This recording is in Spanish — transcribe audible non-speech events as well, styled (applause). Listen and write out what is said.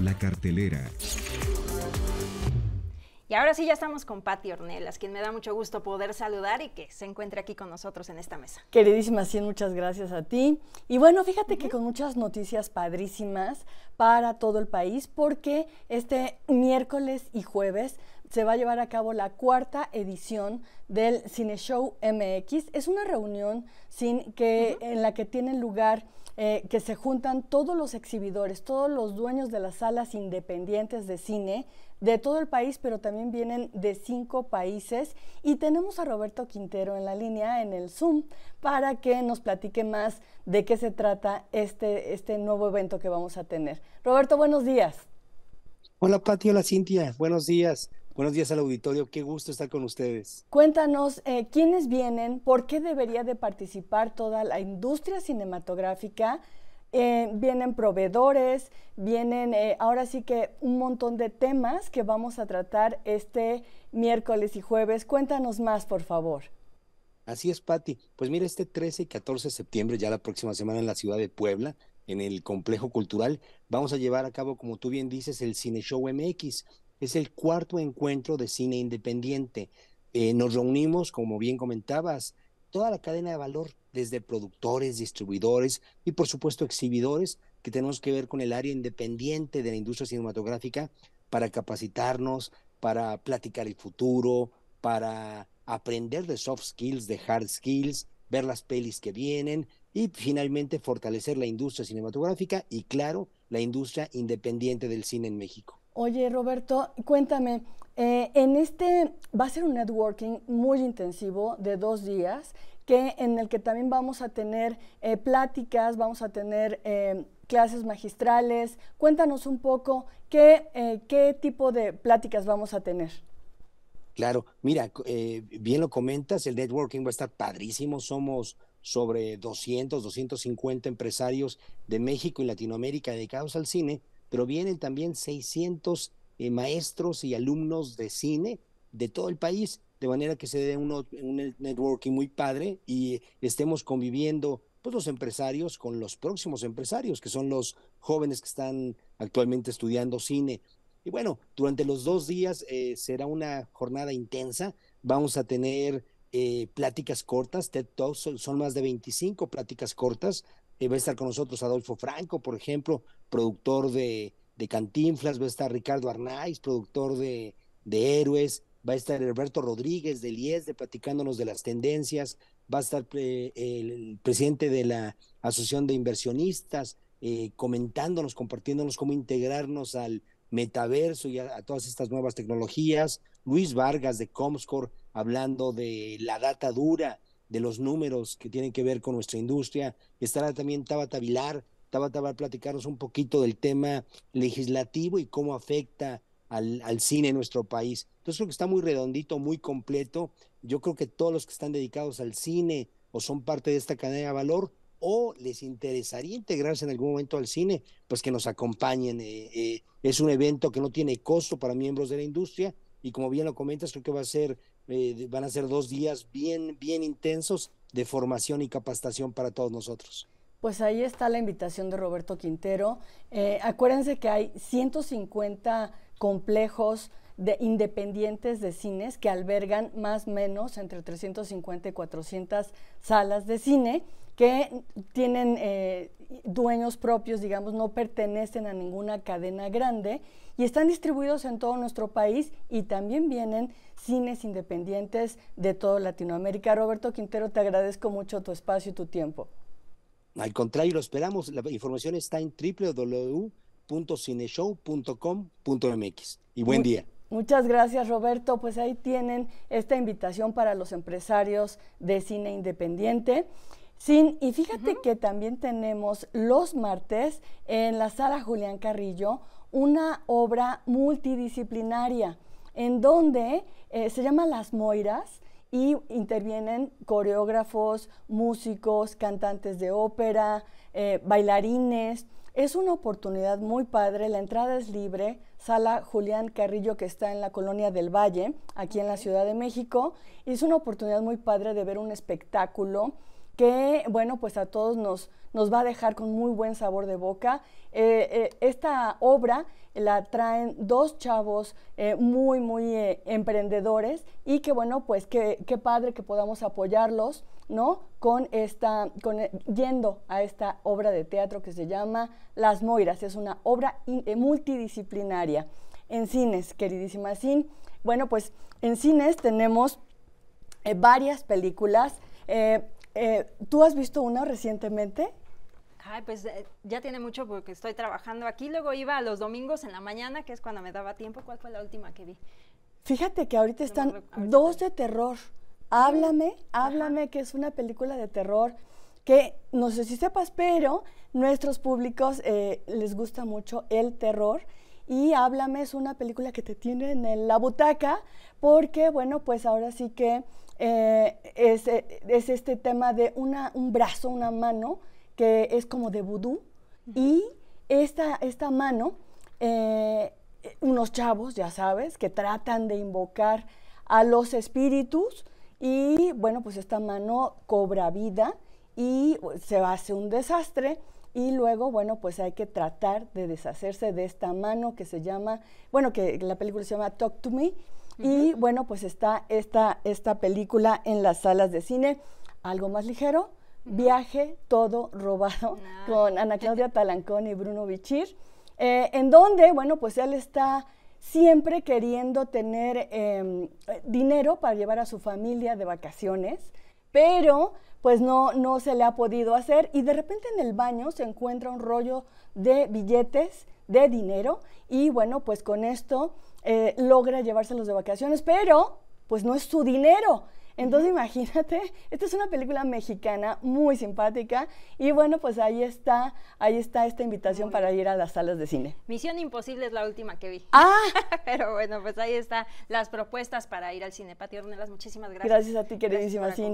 La cartelera. Y ahora sí, ya estamos con Patti Ornelas, quien me da mucho gusto poder saludar y que se encuentre aquí con nosotros en esta mesa. Queridísima Cien, muchas gracias a ti. Y bueno, fíjate que con muchas noticias padrísimas para todo el país, porque este miércoles y jueves se va a llevar a cabo la cuarta edición del cine show MX. Es una reunión que, en la que tienen lugar eh, que se juntan todos los exhibidores, todos los dueños de las salas independientes de cine de todo el país, pero también vienen de cinco países. Y tenemos a Roberto Quintero en la línea, en el Zoom, para que nos platique más de qué se trata este, este nuevo evento que vamos a tener. Roberto, buenos días. Hola Pati, hola Cintia, buenos días. Buenos días al auditorio, qué gusto estar con ustedes. Cuéntanos, eh, ¿quiénes vienen? ¿Por qué debería de participar toda la industria cinematográfica? Eh, vienen proveedores, vienen eh, ahora sí que un montón de temas que vamos a tratar este miércoles y jueves. Cuéntanos más, por favor. Así es, Patti. Pues mira, este 13 y 14 de septiembre, ya la próxima semana en la ciudad de Puebla, en el complejo cultural, vamos a llevar a cabo, como tú bien dices, el Cine Show MX, es el cuarto encuentro de cine independiente. Eh, nos reunimos, como bien comentabas, toda la cadena de valor, desde productores, distribuidores y por supuesto exhibidores que tenemos que ver con el área independiente de la industria cinematográfica para capacitarnos, para platicar el futuro, para aprender de soft skills, de hard skills, ver las pelis que vienen y finalmente fortalecer la industria cinematográfica y claro, la industria independiente del cine en México. Oye, Roberto, cuéntame, eh, en este va a ser un networking muy intensivo de dos días, que, en el que también vamos a tener eh, pláticas, vamos a tener eh, clases magistrales. Cuéntanos un poco qué, qué tipo de pláticas vamos a tener. Claro, mira, bien lo comentas, el networking va a estar padrísimo. Somos sobre 200, 250 empresarios de México y Latinoamérica dedicados al cine pero vienen también 600 eh, maestros y alumnos de cine de todo el país, de manera que se dé un networking muy padre y estemos conviviendo pues, los empresarios con los próximos empresarios, que son los jóvenes que están actualmente estudiando cine. Y bueno, durante los dos días eh, será una jornada intensa. Vamos a tener eh, pláticas cortas, TED Talks, son, más de 25 pláticas cortas eh, va a estar con nosotros Adolfo Franco, por ejemplo, productor de, Cantinflas, va a estar Ricardo Arnaiz, productor de, de Héroes, va a estar Herberto Rodríguez e de Liesde platicándonos de las tendencias, va a estar el presidente de la Asociación de Inversionistas, eh, comentándonos, compartiéndonos cómo integrarnos al metaverso y a, todas estas nuevas tecnologías. Luis Vargas de Comscore hablando de la data dura, de los números que tienen que ver con nuestra industria. Estará también Tabata Vilar. Tabata va a platicarnos un poquito del tema legislativo y cómo afecta al, cine en nuestro país. Entonces creo que está muy redondito, muy completo. Yo creo que todos los que están dedicados al cine o son parte de esta cadena de valor o les interesaría integrarse en algún momento al cine, pues que nos acompañen. Eh, eh, es un evento que no tiene costo para miembros de la industria y como bien lo comentas, creo que va a ser, eh, van a ser dos días bien, bien intensos de formación y capacitación para todos nosotros. Pues ahí está la invitación de Roberto Quintero. Eh, acuérdense que hay 150 complejos de independientes de cines que albergan más o menos entre 350 y 400 salas de cine que tienen eh, dueños propios, digamos, no pertenecen a ninguna cadena grande y están distribuidos en todo nuestro país y también vienen cines independientes de toda Latinoamérica. Roberto Quintero, te agradezco mucho tu espacio y tu tiempo. Al contrario, lo esperamos. La información está en www.cineshow.com.mx. Y buen día. Muchas gracias Roberto, pues ahí tienen esta invitación para los empresarios de cine independiente. Sí, y fíjate que también tenemos los martes en la sala Julián Carrillo una obra multidisciplinaria en donde eh, se llama Las Moiras y intervienen coreógrafos, músicos, cantantes de ópera, eh, bailarines. Es una oportunidad muy padre, la entrada es libre, sala Julián Carrillo que está en la colonia del Valle, aquí en la Ciudad de México, es una oportunidad muy padre de ver un espectáculo que, bueno, pues a todos nos, nos va a dejar con muy buen sabor de boca. Eh, eh, esta obra la traen dos chavos eh, muy, muy emprendedores y que, bueno, pues qué que padre que podamos apoyarlos, ¿no? Con esta, con, yendo a esta obra de teatro que se llama Las Moiras. Es una obra multidisciplinaria. En cines, queridísima Sin. Bueno, pues en cines tenemos varias películas. Eh, ¿Tú has visto una recientemente? Ay, pues eh, ya tiene mucho porque estoy trabajando aquí. Luego iba a los domingos en la mañana, que es cuando me daba tiempo. ¿Cuál fue la última que vi? Fíjate que ahorita están dos de terror. Háblame, háblame, que es una película de terror que no sé si sepas, pero nuestros públicos eh, les gusta mucho el terror y Háblame es una película que te tiene en la butaca porque, bueno, pues ahora sí que eh, eh, es, este tema de un brazo, una mano que es como de vudú y esta, esta mano, eh, unos chavos, ya sabes, que tratan de invocar a los espíritus y bueno, pues esta mano cobra vida y pues, se hace un desastre y luego, bueno, pues hay que tratar de deshacerse de esta mano que se llama, bueno, que la película se llama Talk to Me. Y bueno, pues está esta, esta película en las salas de cine, algo más ligero, Viaje todo robado, (laughs) con Ana Claudia Talancón y Bruno Bichir, eh, en donde, bueno, pues él está siempre queriendo tener em, eh, dinero para llevar a su familia de vacaciones pero pues no, no se le ha podido hacer y de repente en el baño se encuentra un rollo de billetes, de dinero y bueno, pues con esto eh, logra llevárselos de vacaciones, pero pues no es su dinero. Entonces imagínate, (laughs) esta es una película mexicana muy simpática y bueno, pues ahí está, ahí está esta invitación para ir a las salas de cine. Misión Imposible es la última que vi. Ah, (laughs) pero bueno, pues ahí están las propuestas para ir al cine. Pati Ornelas, muchísimas gracias. Gracias a ti, queridísima Cine.